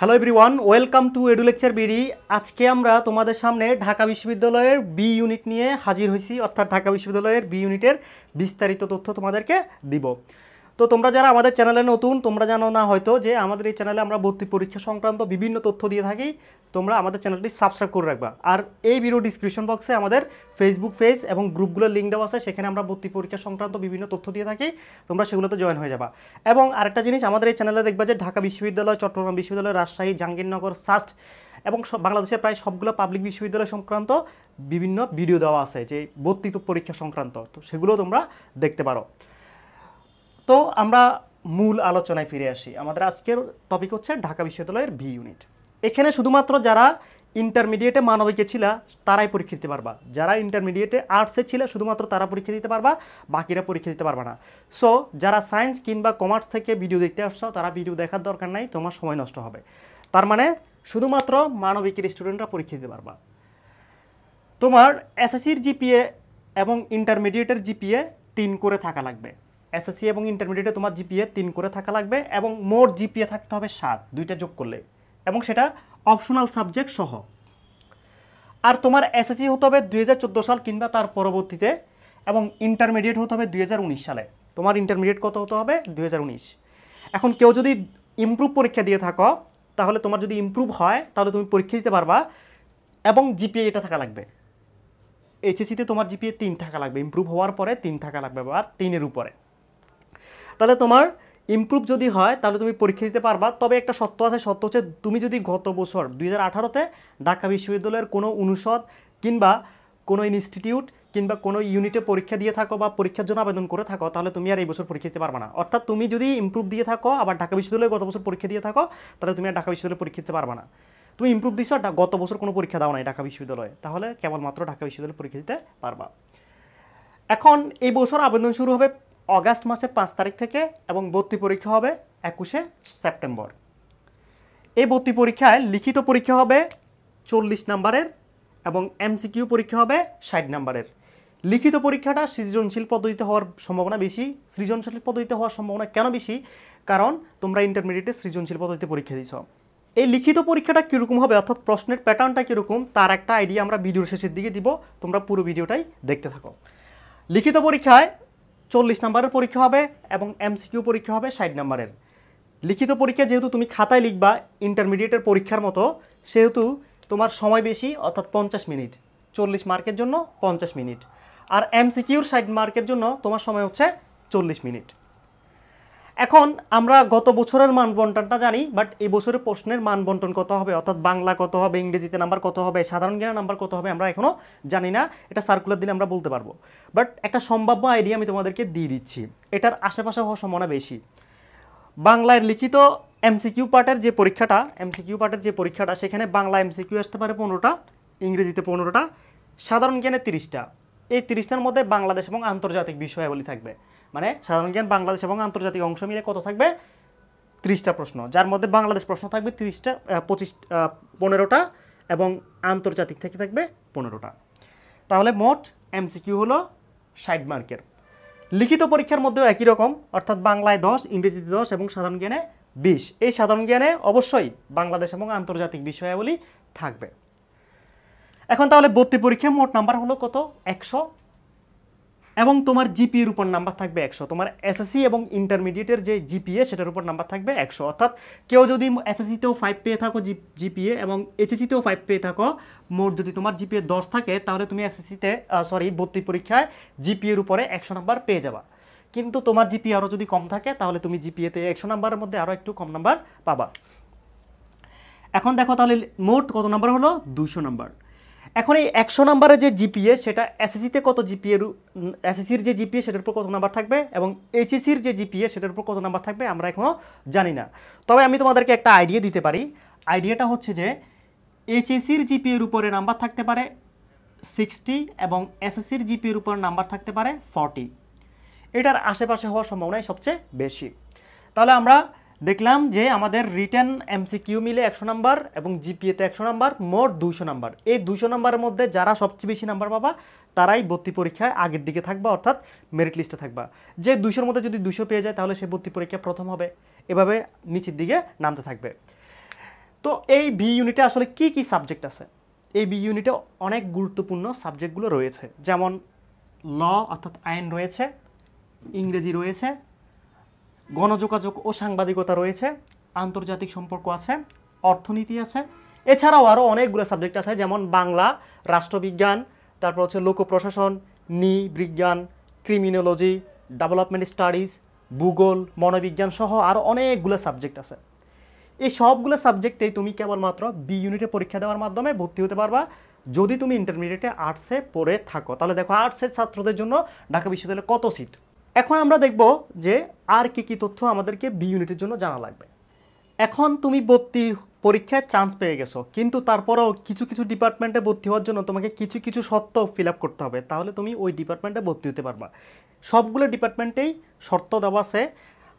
hello everyone welcome to edu lecture BD আজকে আমরা তোমাদের সামনে ঢাকা বিশ্ববিদ্যালয়ের বি ইউনিট নিয়ে হাজির হয়েছি অর্থাৎ ঢাকা বিশ্ববিদ্যালয়ের বি ইউনিটের বিস্তারিত তথ্য তোমাদেরকে দিব তো তোমরা যারা আমাদের চ্যানেলে নতুন তোমরা জানো না হয়তো যে আমাদের এই চ্যানেলে আমরা ভর্তি পরীক্ষা সংক্রান্ত বিভিন্ন তথ্য দিয়ে থাকি তোমরা আমাদের চ্যানেলটি সাবস্ক্রাইব করে রাখবা আর এই ভিডিও ডিসক্রিপশন বক্সে আমাদের ফেসবুক পেজ এবং গ্রুপগুলোর লিঙ্ক দেওয়া আছে সেখানে আমরা ভর্তি পরীক্ষা সংক্রান্ত বিভিন্ন তথ্য দিয়ে থাকি তোমরা সেগুলোতে জয়েন হয়ে যাবা এবং আরেকটা জিনিস আমাদের এই চ্যানেলে দেখবা যে ঢাকা বিশ্ববিদ্যালয় চট্টগ্রাম বিশ্ববিদ্যালয় রাজশাহী জাহাঙ্গীরনগর সাস্ট এবং সব বাংলাদেশের প্রায় সবগুলো পাবলিক বিশ্ববিদ্যালয় সংক্রান্ত বিভিন্ন ভিডিও দেওয়া আছে যে ভর্তি পরীক্ষা সংক্রান্ত তো সেগুলো তোমরা দেখতে পারো তো আমরা মূল আলোচনায় ফিরে আসি আমাদের আজকের টপিক হচ্ছে ঢাকা বিশ্ববিদ্যালয়ের ভি ইউনিট এখানে শুধুমাত্র যারা ইন্টারমিডিয়েটে মানবিকে ছিল তারাই পরীক্ষা দিতে পারবা যারা ইন্টারমিডিয়েটে আর্টসে ছিল শুধুমাত্র তারা পরীক্ষা দিতে পারবা বাকিরা পরীক্ষা দিতে পারবা না সো যারা সায়েন্স কিংবা কমার্স থেকে ভিডিও দেখতে আসছো তারা ভিডিও দেখার দরকার নাই তোমার সময় নষ্ট হবে তার মানে শুধুমাত্র মানবিকের স্টুডেন্টরা পরীক্ষা দিতে পারবা তোমার এসএসসির জিপিএ এবং ইন্টারমিডিয়েটের জিপিএ তিন করে থাকা লাগবে এসএসসি এবং ইন্টারমিডিয়েটে তোমার জিপিএ তিন করে থাকা লাগবে এবং মোট জিপিএ থাকতে হবে সাত দুইটা যোগ করলে এবং সেটা অপশনাল সাবজেক্ট সহ আর তোমার এসএসসি হতে হবে দুই সাল কিংবা তার পরবর্তীতে এবং ইন্টারমিডিয়েট হতে হবে দুই সালে তোমার ইন্টারমিডিয়েট কত হতে হবে দুই এখন কেউ যদি ইমপ্রুভ পরীক্ষা দিয়ে থাকো তাহলে তোমার যদি ইমপ্রুভ হয় তাহলে তুমি পরীক্ষা দিতে পারবা এবং জিপিএ এটা থাকা লাগবে এইচএসিতে তোমার জিপিএ তিন থাকা লাগবে ইমপ্রুভ হওয়ার পরে তিন থাকা লাগবে বা তিনের উপরে তাহলে তোমার ইম্প্রুভ যদি হয় তাহলে তুমি পরীক্ষা দিতে পারবা তবে একটা সত্য আছে সত্য হচ্ছে তুমি যদি গত বছর দুই ঢাকা বিশ্ববিদ্যালয়ের কোনো অনুষদ কিংবা কোনো ইনস্টিটিউট কিংবা কোনো ইউনিটে পরীক্ষা দিয়ে থাকো বা পরীক্ষার জন্য আবেদন করে থাকো তাহলে তুমি আর এই বছর পরীক্ষা দিতে পারবে না অর্থাৎ তুমি যদি ইম্প্রুভ দিয়ে থাকো আবার ঢাকা বিশ্ববিদ্যালয়ে গত বছর পরীক্ষা দিয়ে থাকো তাহলে তুমি আর ঢাকা বিশ্ববিদ্যালয়ে পরীক্ষা দিতে পারবে না তুমি ইম্প্রুভ দিছো গত বছর কোনো পরীক্ষা দাও নাই ঢাকা বিশ্ববিদ্যালয়ে তাহলে কেবলমাত্র ঢাকা বিশ্ববিদ্যালয়ে পরীক্ষা দিতে পারবা এখন এই বছর আবেদন শুরু হবে অগাস্ট মাসের পাঁচ তারিখ থেকে এবং ভর্তি পরীক্ষা হবে একুশে সেপ্টেম্বর এই ভর্তি পরীক্ষায় লিখিত পরীক্ষা হবে চল্লিশ নাম্বারের এবং এমসিকিউ পরীক্ষা হবে ষাট নাম্বারের লিখিত পরীক্ষাটা সৃজনশীল পদ্ধতিতে হওয়ার সম্ভাবনা বেশি সৃজনশীল পদ্ধতিতে হওয়ার সম্ভাবনা কেন বেশি কারণ তোমরা ইন্টারমিডিয়েটে সৃজনশীল পদ্ধতিতে পরীক্ষা দিছ এই লিখিত পরীক্ষাটা কীরকম হবে অর্থাৎ প্রশ্নের প্যাটার্নটা কীরকম তার একটা আইডিয়া আমরা ভিডিওর শেষের দিকে দিব তোমরা পুরো ভিডিওটাই দেখতে থাকো লিখিত পরীক্ষায় চল্লিশ নম্বরের পরীক্ষা হবে এবং এমসিকিউ পরীক্ষা হবে ষাট নম্বরের লিখিত পরীক্ষা যেহেতু তুমি খাতায় লিখবা ইন্টারমিডিয়েটের পরীক্ষার মতো সেহেতু তোমার সময় বেশি অর্থাৎ পঞ্চাশ মিনিট চল্লিশ মার্কের জন্য পঞ্চাশ মিনিট আর এমসিকিউর ষাট মার্কের জন্য তোমার সময় হচ্ছে চল্লিশ মিনিট এখন আমরা গত বছরের মান বন্টনটা জানি বাট এই বছরের প্রশ্নের মান বন্টন কত হবে অর্থাৎ বাংলা কত হবে ইংরেজিতে নাম্বার কত হবে সাধারণ জ্ঞানের নাম্বার কত হবে আমরা এখনও জানি না এটা সার্কুলার দিলে আমরা বলতে পারবো বাট একটা সম্ভাব্য আইডিয়া আমি তোমাদেরকে দিয়ে দিচ্ছি এটার আশেপাশে হওয়ার সম্ভাবনা বেশি বাংলায় লিখিত এমসিকিউ পার্টের যে পরীক্ষাটা এমসিকিউ পার্টের যে পরীক্ষাটা সেখানে বাংলা এমসিকিউ আসতে পারে পনেরোটা ইংরেজিতে পনেরোটা সাধারণ জ্ঞানে তিরিশটা এই তিরিশটার মধ্যে বাংলাদেশ এবং আন্তর্জাতিক বিষয়াবলী থাকবে মানে সাধারণ জ্ঞান বাংলাদেশ এবং আন্তর্জাতিক অংশ মিলে কত থাকবে ত্রিশটা প্রশ্ন যার মধ্যে বাংলাদেশ প্রশ্ন থাকবে ত্রিশটা পঁচিশ পনেরোটা এবং আন্তর্জাতিক থেকে থাকবে পনেরোটা তাহলে মোট এমসিকিউ হলো ষাট মার্কের লিখিত পরীক্ষার মধ্যেও একই রকম অর্থাৎ বাংলায় দশ ইংরেজিতে দশ এবং সাধারণ জ্ঞানে বিশ এই সাধারণ জ্ঞানে অবশ্যই বাংলাদেশ এবং আন্তর্জাতিক বিষয়াবলী থাকবে এখন তাহলে ভর্তি পরীক্ষায় মোট নাম্বার হলো কত একশো এবং তোমার জিপিএর উপর নাম্বার থাকবে একশো তোমার এসএসসি এবং ইন্টারমিডিয়েটের যে জিপিএ সেটার উপর নাম্বার থাকবে একশো অর্থাৎ কেউ যদি এসএসসিতেও ফাইভ পেয়ে থাকো জিপিএ এবং এইচএসসিতেও ফাইভ পেয়ে থাকো মোট যদি তোমার জিপিএ দশ থাকে তাহলে তুমি এসএসসিতে সরি ভর্তি পরীক্ষায় জিপিএর উপরে একশো নাম্বার পেয়ে যাবা কিন্তু তোমার জিপি আরও যদি কম থাকে তাহলে তুমি জিপিএতে একশো নাম্বারের মধ্যে আরও একটু কম নাম্বার পাবা এখন দেখো তাহলে মোট কত নাম্বার হলো দুশো নাম্বার এখন এই একশো নাম্বারের যে জিপিএ সেটা এসএসসিতে কত জিপিএর এসএসসির যে জিপিএ সেটার উপর কত নাম্বার থাকবে এবং এইচএসসির যে জিপিএ সেটার উপর কত নাম্বার থাকবে আমরা এখনও জানি না তবে আমি তোমাদেরকে একটা আইডিয়া দিতে পারি আইডিয়াটা হচ্ছে যে এইচএসসির জিপিএর উপরে নাম্বার থাকতে পারে সিক্সটি এবং এসএসসির জিপিএর উপর নাম্বার থাকতে পারে ফর্টি এটার আশেপাশে হওয়ার সম্ভাবনাই সবচেয়ে বেশি তাহলে আমরা দেখলাম যে আমাদের রিটার্ন এমসিকিউ মিলে একশো নাম্বার এবং জিপিএতে একশো নাম্বার মোট দুইশো নাম্বার এই দুইশো নাম্বারের মধ্যে যারা সবচেয়ে বেশি নাম্বার পাবা তারাই ভর্তি পরীক্ষায় আগের দিকে থাকবা অর্থাৎ মেরিট লিস্টে থাকবা যে দুইশোর মধ্যে যদি দুশো পেয়ে যায় তাহলে সে ভর্তি পরীক্ষা প্রথম হবে এভাবে নিচের দিকে নামতে থাকবে তো এই বি ইউনিটে আসলে কি কি সাবজেক্ট আছে এই বি ইউনিটে অনেক গুরুত্বপূর্ণ সাবজেক্টগুলো রয়েছে যেমন ল অর্থাৎ আইন রয়েছে ইংরেজি রয়েছে গণযোগাযোগ ও সাংবাদিকতা রয়েছে আন্তর্জাতিক সম্পর্ক আছে অর্থনীতি আছে এছাড়াও আরও অনেকগুলো সাবজেক্ট আছে যেমন বাংলা রাষ্ট্রবিজ্ঞান তারপর হচ্ছে লোক প্রশাসন বিজ্ঞান ক্রিমিনোলজি ডেভেলপমেন্ট স্টাডিজ ভূগোল মনোবিজ্ঞান সহ আরও অনেকগুলো সাবজেক্ট আছে এই সবগুলো সাবজেক্টেই তুমি কেবলমাত্র বি ইউনিটে পরীক্ষা দেওয়ার মাধ্যমে ভর্তি হতে পারবা যদি তুমি ইন্টারমিডিয়েটে আর্টসে পড়ে থাকো তাহলে দেখো আর্টসের ছাত্রদের জন্য ঢাকা বিশ্ববিদ্যালয়ে কত সিট এখন আমরা দেখব যে আর কি কি তথ্য আমাদেরকে বি ইউনিটের জন্য জানা লাগবে এখন তুমি ভর্তি পরীক্ষায় চান্স পেয়ে গেছো কিন্তু তারপরেও কিছু কিছু ডিপার্টমেন্টে ভর্তি হওয়ার জন্য তোমাকে কিছু কিছু শর্ত ফিল আপ করতে হবে তাহলে তুমি ওই ডিপার্টমেন্টে ভর্তি হতে পারবা সবগুলো ডিপার্টমেন্টেই শর্ত দেওয়া আছে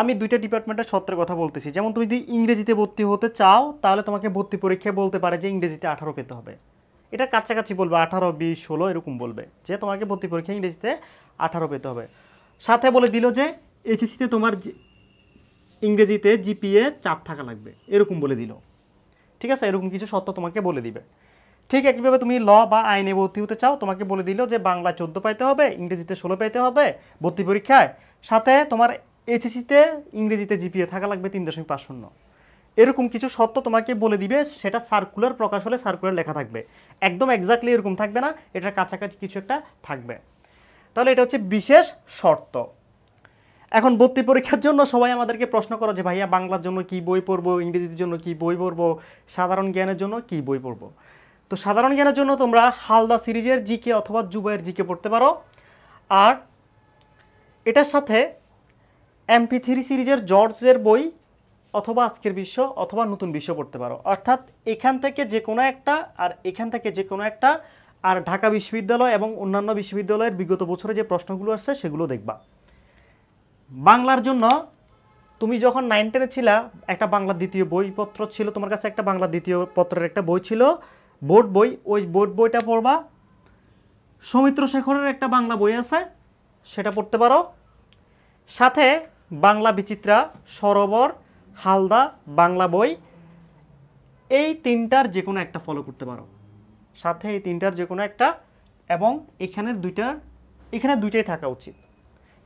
আমি দুইটা ডিপার্টমেন্টের শর্তের কথা বলতেছি যেমন তুমি যদি ইংরেজিতে ভর্তি হতে চাও তাহলে তোমাকে ভর্তি পরীক্ষায় বলতে পারে যে ইংরেজিতে আঠারো পেতে হবে এটা কাছাকাছি বলবে আঠারো বিশ ষোলো এরকম বলবে যে তোমাকে ভর্তি পরীক্ষায় ইংরেজিতে আঠারো পেতে হবে সাথে বলে দিল যে এসএসসিতে তোমার ইংরেজিতে জিপিএ চাপ থাকা লাগবে এরকম বলে দিল ঠিক আছে এরকম কিছু সত্য তোমাকে বলে দিবে ঠিক একইভাবে তুমি ল বা আইনে ভর্তি হতে চাও তোমাকে বলে দিল যে বাংলা চোদ্দো পাইতে হবে ইংরেজিতে ষোলো পাইতে হবে ভর্তি পরীক্ষায় সাথে তোমার এইচএসসিতে ইংরেজিতে জিপিএ থাকা লাগবে তিন দশমিক পাঁচ শূন্য এরকম কিছু সত্য তোমাকে বলে দিবে সেটা সার্কুলার প্রকাশ হলে সার্কুলার লেখা থাকবে একদম এক্স্যাক্টলি এরকম থাকবে না এটার কাছাকাছি কিছু একটা থাকবে তাহলে এটা হচ্ছে বিশেষ শর্ত এখন ভর্তি পরীক্ষার জন্য সবাই আমাদেরকে প্রশ্ন করো যে ভাইয়া বাংলার জন্য কি বই পড়বো ইংরেজির জন্য কি বই পড়বো সাধারণ জ্ঞানের জন্য কি বই পড়বো তো সাধারণ জ্ঞানের জন্য তোমরা হালদা সিরিজের জিকে অথবা জুবাইয়ের জিকে পড়তে পারো আর এটার সাথে এমপি থ্রি সিরিজের জর্জের বই অথবা আজকের বিশ্ব অথবা নতুন বিশ্ব পড়তে পারো অর্থাৎ এখান থেকে যে কোনো একটা আর এখান থেকে যে কোনো একটা আর ঢাকা বিশ্ববিদ্যালয় এবং অন্যান্য বিশ্ববিদ্যালয়ের বিগত বছরে যে প্রশ্নগুলো আসছে সেগুলো দেখবা বাংলার জন্য তুমি যখন নাইন টেনে ছিল একটা বাংলা দ্বিতীয় বইপত্র ছিল তোমার কাছে একটা বাংলা দ্বিতীয় পত্রের একটা বই ছিল বোর্ড বই ওই বোর্ড বইটা পড়বা সৌমিত্র শেখরের একটা বাংলা বই আছে সেটা পড়তে পারো সাথে বাংলা বিচিত্রা সরোবর হালদা বাংলা বই এই তিনটার যে কোনো একটা ফলো করতে পারো সাথে এই তিনটার যে কোনো একটা এবং এখানের দুইটার এখানে দুইটাই থাকা উচিত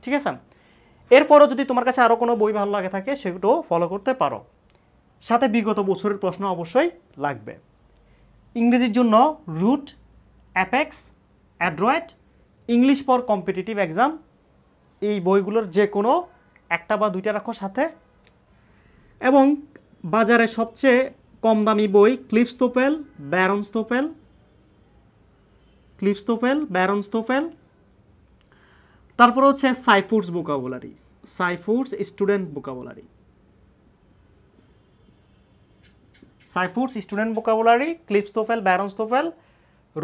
ঠিক আছে এরপরও যদি তোমার কাছে আরও কোনো বই ভালো লাগে থাকে সেগুলো ফলো করতে পারো সাথে বিগত বছরের প্রশ্ন অবশ্যই লাগবে ইংরেজির জন্য root apex android English for competitive exam এই বইগুলোর যে কোনো একটা বা দুইটা রাখো সাথে এবং বাজারে সবচেয়ে কম দামি বই ক্লিপস্তোপেল স্তোপেল ক্লিপস্তোফেল ব্যারনস্তোফেল তারপর হচ্ছে Saifurs vocabulary Saifurs student vocabulary Saifurs student vocabulary Cliffs TOEFL Barron's TOEFL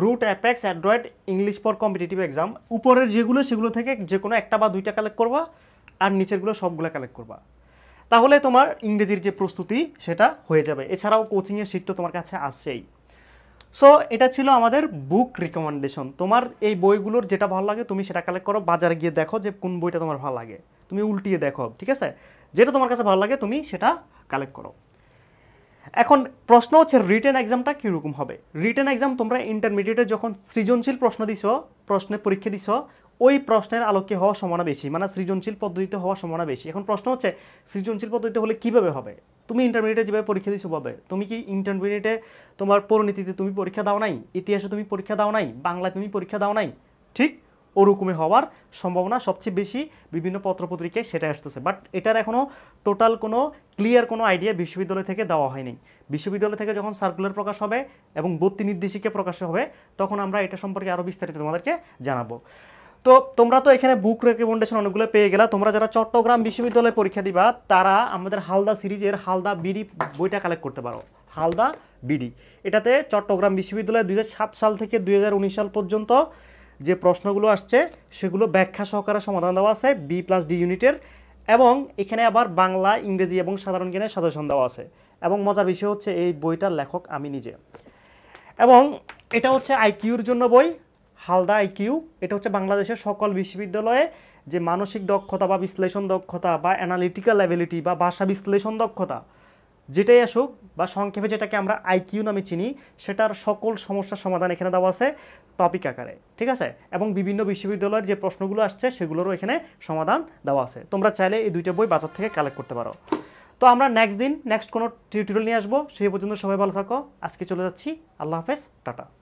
root apex android English for competitive exam উপরের যেগুলো সেগুলো থেকে যে কোনো একটা বা দুইটা কালেক্ট করবা আর নিচেরগুলো সবগুলো কালেক্ট করবা তাহলে তোমার ইংরেজির যে প্রস্তুতি সেটা হয়ে যাবে এছাড়াও কোচিংয়ের সিটটা তোমার কাছে আসছেই সো এটা ছিল আমাদের বুক রিকমেন্ডেশন তোমার এই বইগুলোর যেটা ভালো লাগে তুমি সেটা কালেক্ট করো বাজারে গিয়ে দেখো যে কোন বইটা তোমার ভালো লাগে তুমি উল্টিয়ে দেখো ঠিক আছে যেটা তোমার কাছে ভালো লাগে তুমি সেটা কালেক্ট করো এখন প্রশ্ন হচ্ছে রিটেন এক্সামটা কীরকম হবে রিটেন এক্সাম তোমরা ইন্টারমিডিয়েটে যখন সৃজনশীল প্রশ্ন দিছো প্রশ্নে পরীক্ষা দিছো ওই প্রশ্নের আলোকে হওয়ার সম্ভাবনা বেশি মানে সৃজনশীল পদ্ধতিতে হওয়ার সম্ভাবনা বেশি এখন প্রশ্ন হচ্ছে সৃজনশীল পদ্ধতিতে হলে কীভাবে হবে তুমি ইন্টারমিডিয়েটে যেভাবে পরীক্ষা দিয়েছো পাবে তুমি কি ইন্টারমিডিয়েটে তোমার পরিণতিতে তুমি পরীক্ষা দাও নাই ইতিহাসে তুমি পরীক্ষা দাও নাই বাংলায় তুমি পরীক্ষা দাও নাই ঠিক ওরকমই হওয়ার সম্ভাবনা সবচেয়ে বেশি বিভিন্ন পত্রপত্রিকায় সেটা আসতেছে বাট এটার এখনও টোটাল কোনো ক্লিয়ার কোনো আইডিয়া বিশ্ববিদ্যালয় থেকে দেওয়া হয়নি বিশ্ববিদ্যালয় থেকে যখন সার্কুলার প্রকাশ হবে এবং বত্তি নির্দেশিকা প্রকাশ হবে তখন আমরা এটা সম্পর্কে আরও বিস্তারিত তোমাদেরকে জানাবো তো তোমরা তো এখানে বুক রেকমেন্ডেশন অনেকগুলো পেয়ে গেলা তোমরা যারা চট্টগ্রাম বিশ্ববিদ্যালয়ে পরীক্ষা দিবা তারা আমাদের হালদা সিরিজের হালদা বিডি বইটা কালেক্ট করতে পারো হালদা বিডি এটাতে চট্টগ্রাম বিশ্ববিদ্যালয়ে দুই সাল থেকে দুই সাল পর্যন্ত যে প্রশ্নগুলো আসছে সেগুলো ব্যাখ্যা সহকারে সমাধান দেওয়া আছে বি প্লাস ডি ইউনিটের এবং এখানে আবার বাংলা ইংরেজি এবং সাধারণ জ্ঞানের সাজেশন দেওয়া আছে এবং মজার বিষয় হচ্ছে এই বইটার লেখক আমি নিজে এবং এটা হচ্ছে আইকিউর জন্য বই হালদা আইকিউ এটা হচ্ছে বাংলাদেশের সকল বিশ্ববিদ্যালয়ে যে মানসিক দক্ষতা বা বিশ্লেষণ দক্ষতা বা অ্যানালিটিক্যাল অ্যাবিলিটি বা ভাষা বিশ্লেষণ দক্ষতা যেটাই আসুক বা সংক্ষেপে যেটাকে আমরা আইকিউ নামে চিনি সেটার সকল সমস্যার সমাধান এখানে দেওয়া আছে টপিক আকারে ঠিক আছে এবং বিভিন্ন বিশ্ববিদ্যালয়ের যে প্রশ্নগুলো আসছে সেগুলোরও এখানে সমাধান দেওয়া আছে তোমরা চাইলে এই দুইটা বই বাজার থেকে কালেক্ট করতে পারো তো আমরা নেক্সট দিন নেক্সট কোনো টিউটোরিয়াল নিয়ে আসবো সেই পর্যন্ত সবাই ভালো থাকো আজকে চলে যাচ্ছি আল্লাহ হাফেজ টাটা